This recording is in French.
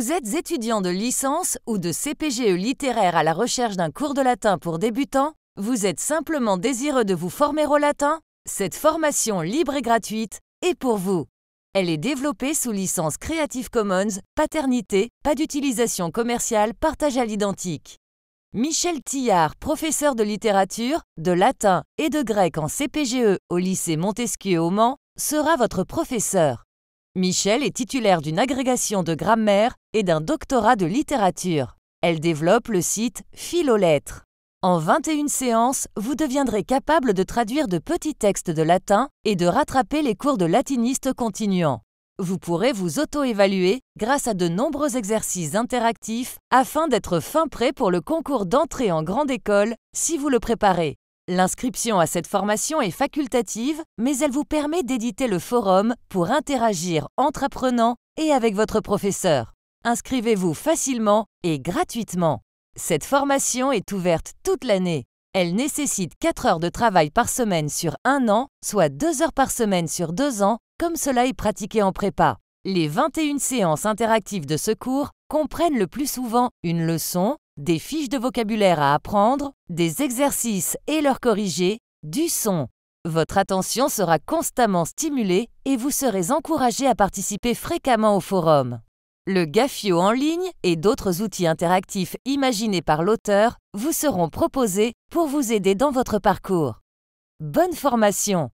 Vous êtes étudiant de licence ou de CPGE littéraire à la recherche d'un cours de latin pour débutants Vous êtes simplement désireux de vous former au latin Cette formation libre et gratuite est pour vous. Elle est développée sous licence Creative Commons, paternité, pas d'utilisation commerciale, partage à l'identique. Michel Tillard, professeur de littérature, de latin et de grec en CPGE au lycée Montesquieu au Mans, sera votre professeur. Michelle est titulaire d'une agrégation de grammaire et d'un doctorat de littérature. Elle développe le site Philo lettres. En 21 séances, vous deviendrez capable de traduire de petits textes de latin et de rattraper les cours de latiniste continuant. Vous pourrez vous auto-évaluer grâce à de nombreux exercices interactifs afin d'être fin prêt pour le concours d'entrée en grande école si vous le préparez. L'inscription à cette formation est facultative, mais elle vous permet d'éditer le forum pour interagir entre apprenants et avec votre professeur. Inscrivez-vous facilement et gratuitement. Cette formation est ouverte toute l'année. Elle nécessite 4 heures de travail par semaine sur un an, soit 2 heures par semaine sur 2 ans, comme cela est pratiqué en prépa. Les 21 séances interactives de ce cours comprennent le plus souvent une leçon, des fiches de vocabulaire à apprendre des exercices et leur corriger du son. Votre attention sera constamment stimulée et vous serez encouragé à participer fréquemment au forum. Le Gafio en ligne et d'autres outils interactifs imaginés par l'auteur vous seront proposés pour vous aider dans votre parcours. Bonne formation